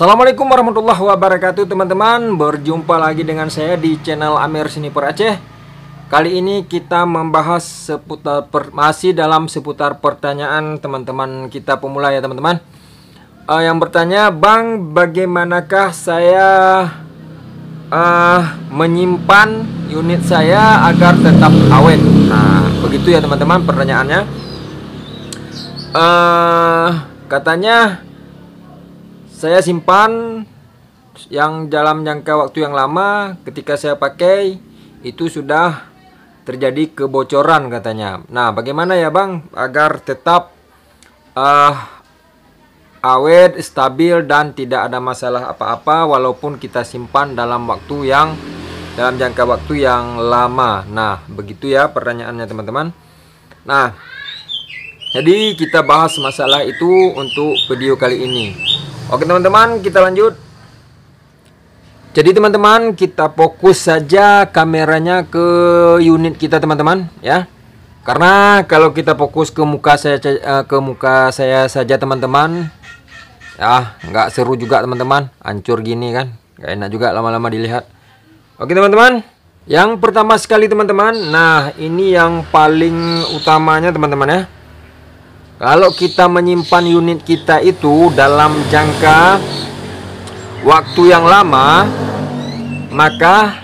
Assalamualaikum warahmatullahi wabarakatuh teman-teman Berjumpa lagi dengan saya di channel Amir Sniper Aceh Kali ini kita membahas seputar per, masih dalam seputar pertanyaan teman-teman kita pemula ya teman-teman uh, Yang bertanya Bang bagaimanakah saya uh, menyimpan unit saya agar tetap awet Nah begitu ya teman-teman pertanyaannya uh, Katanya saya simpan yang dalam jangka waktu yang lama ketika saya pakai itu sudah terjadi kebocoran katanya. Nah, bagaimana ya Bang agar tetap uh, awet, stabil dan tidak ada masalah apa-apa walaupun kita simpan dalam waktu yang dalam jangka waktu yang lama. Nah, begitu ya pertanyaannya teman-teman. Nah, jadi kita bahas masalah itu untuk video kali ini. Oke teman-teman, kita lanjut. Jadi teman-teman, kita fokus saja kameranya ke unit kita teman-teman, ya. Karena kalau kita fokus ke muka saya eh, ke muka saya saja teman-teman, ya nggak seru juga teman-teman, hancur gini kan, Gak enak juga lama-lama dilihat. Oke teman-teman, yang pertama sekali teman-teman, nah ini yang paling utamanya teman-teman ya kalau kita menyimpan unit kita itu dalam jangka waktu yang lama, maka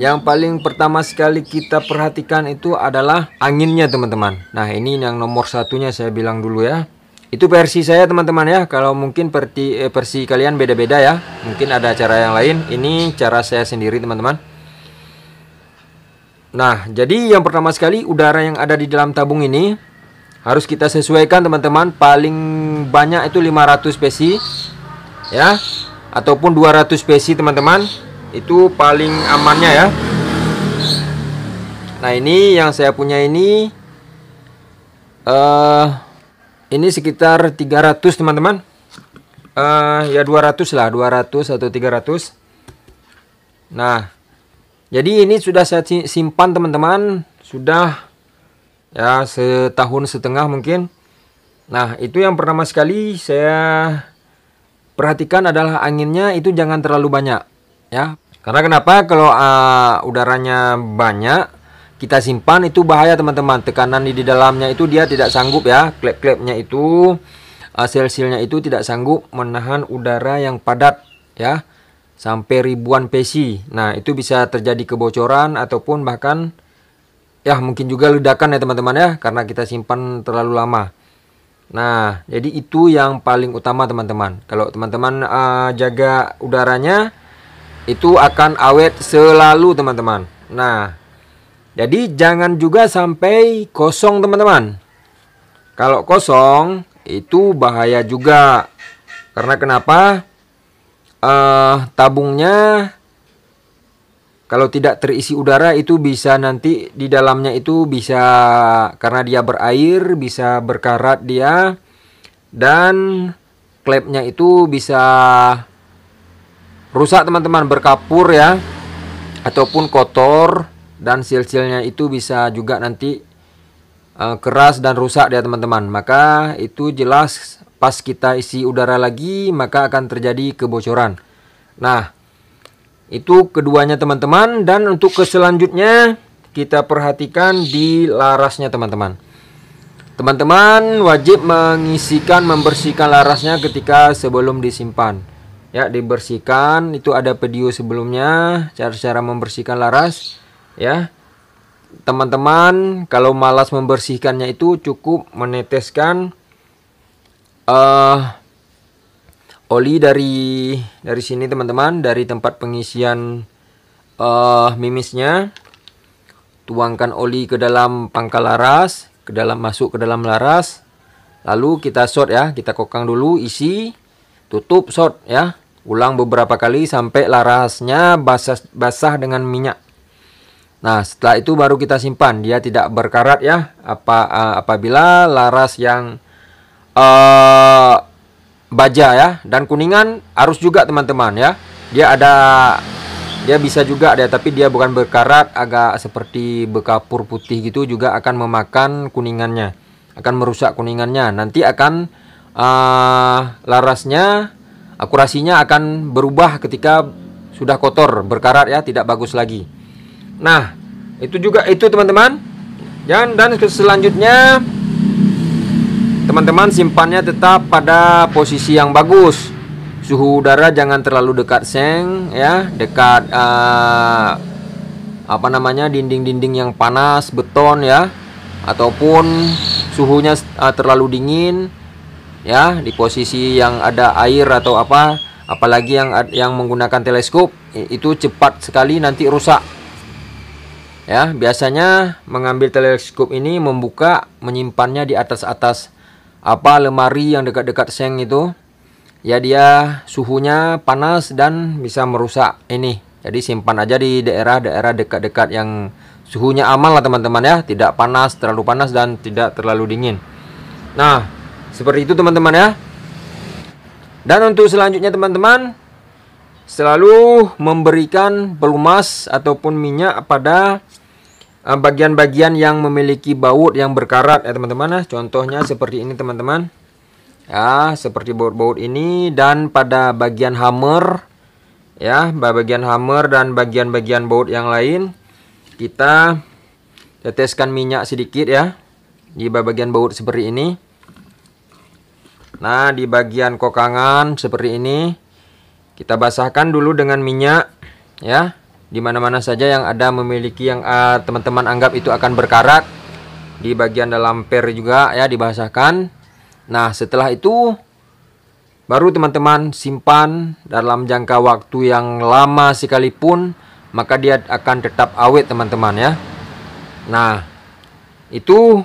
yang paling pertama sekali kita perhatikan itu adalah anginnya teman-teman. Nah ini yang nomor satunya saya bilang dulu ya. Itu versi saya teman-teman ya. Kalau mungkin versi, eh, versi kalian beda-beda ya. Mungkin ada cara yang lain. Ini cara saya sendiri teman-teman. Nah jadi yang pertama sekali udara yang ada di dalam tabung ini harus kita sesuaikan teman-teman paling banyak itu 500 spesi ya ataupun 200 spesi teman-teman itu paling amannya ya nah ini yang saya punya ini uh, ini sekitar 300 teman-teman uh, ya 200 lah 200 atau 300 nah jadi ini sudah saya simpan teman-teman sudah ya setahun setengah mungkin nah itu yang pertama sekali saya perhatikan adalah anginnya itu jangan terlalu banyak ya karena kenapa kalau uh, udaranya banyak kita simpan itu bahaya teman-teman tekanan di dalamnya itu dia tidak sanggup ya klep-klepnya itu uh, ah, sel-selnya itu tidak sanggup menahan udara yang padat ya sampai ribuan psi. nah itu bisa terjadi kebocoran ataupun bahkan ya mungkin juga ledakan ya teman-teman ya karena kita simpan terlalu lama nah jadi itu yang paling utama teman-teman kalau teman-teman uh, jaga udaranya itu akan awet selalu teman-teman nah jadi jangan juga sampai kosong teman-teman kalau kosong itu bahaya juga karena kenapa uh, tabungnya kalau tidak terisi udara itu bisa nanti di dalamnya itu bisa karena dia berair bisa berkarat dia dan klepnya itu bisa rusak teman-teman berkapur ya ataupun kotor dan silsilnya itu bisa juga nanti uh, keras dan rusak ya teman-teman maka itu jelas pas kita isi udara lagi maka akan terjadi kebocoran nah itu keduanya teman-teman dan untuk keselanjutnya kita perhatikan di larasnya teman-teman. Teman-teman wajib mengisikan membersihkan larasnya ketika sebelum disimpan. Ya, dibersihkan itu ada video sebelumnya cara-cara membersihkan laras ya. Teman-teman kalau malas membersihkannya itu cukup meneteskan uh, oli dari dari sini teman-teman dari tempat pengisian uh, mimisnya tuangkan oli ke dalam pangkal laras ke dalam masuk ke dalam laras lalu kita short ya kita kokang dulu isi tutup short ya ulang beberapa kali sampai larasnya basah basah dengan minyak nah setelah itu baru kita simpan dia tidak berkarat ya apa uh, apabila laras yang uh, baja ya dan kuningan harus juga teman-teman ya dia ada dia bisa juga ada tapi dia bukan berkarat agak seperti bekapur putih gitu juga akan memakan kuningannya akan merusak kuningannya nanti akan uh, larasnya akurasinya akan berubah ketika sudah kotor berkarat ya tidak bagus lagi nah itu juga itu teman-teman dan dan selanjutnya teman-teman simpannya tetap pada posisi yang bagus suhu udara jangan terlalu dekat seng ya dekat uh, apa namanya dinding-dinding yang panas beton ya ataupun suhunya uh, terlalu dingin ya di posisi yang ada air atau apa apalagi yang yang menggunakan teleskop itu cepat sekali nanti rusak ya biasanya mengambil teleskop ini membuka menyimpannya di atas atas apa lemari yang dekat-dekat seng itu ya dia suhunya panas dan bisa merusak ini jadi simpan aja di daerah-daerah dekat-dekat yang suhunya aman lah teman-teman ya tidak panas terlalu panas dan tidak terlalu dingin nah seperti itu teman-teman ya dan untuk selanjutnya teman-teman selalu memberikan pelumas ataupun minyak pada Eh, bagian-bagian yang memiliki baut yang berkarat ya teman-teman nah, contohnya seperti ini teman-teman ya seperti baut-baut ini dan pada bagian hammer ya bagian hammer dan bagian-bagian baut yang lain kita teteskan minyak sedikit ya di bagian baut seperti ini nah di bagian kokangan seperti ini kita basahkan dulu dengan minyak ya di mana-mana saja yang ada memiliki yang eh, teman-teman uh, anggap itu akan berkarat di bagian dalam per juga ya dibahasakan. Nah, setelah itu baru teman-teman simpan dalam jangka waktu yang lama sekalipun maka dia akan tetap awet teman-teman ya. Nah, itu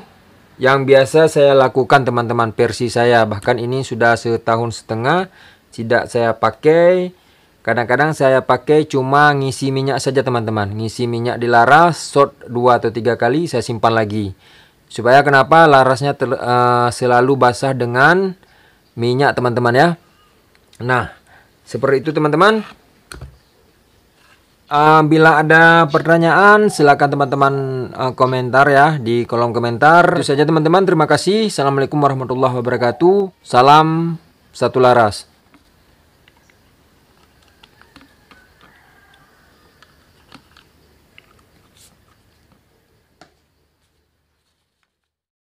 yang biasa saya lakukan teman-teman versi saya bahkan ini sudah setahun setengah tidak saya pakai Kadang-kadang saya pakai cuma ngisi minyak saja teman-teman. Ngisi minyak di laras, shot 2 atau 3 kali, saya simpan lagi. Supaya kenapa larasnya ter, uh, selalu basah dengan minyak teman-teman ya. Nah, seperti itu teman-teman. Uh, bila ada pertanyaan, silakan teman-teman uh, komentar ya di kolom komentar. Itu saja teman-teman, terima kasih. Assalamualaikum warahmatullahi wabarakatuh. Salam satu laras.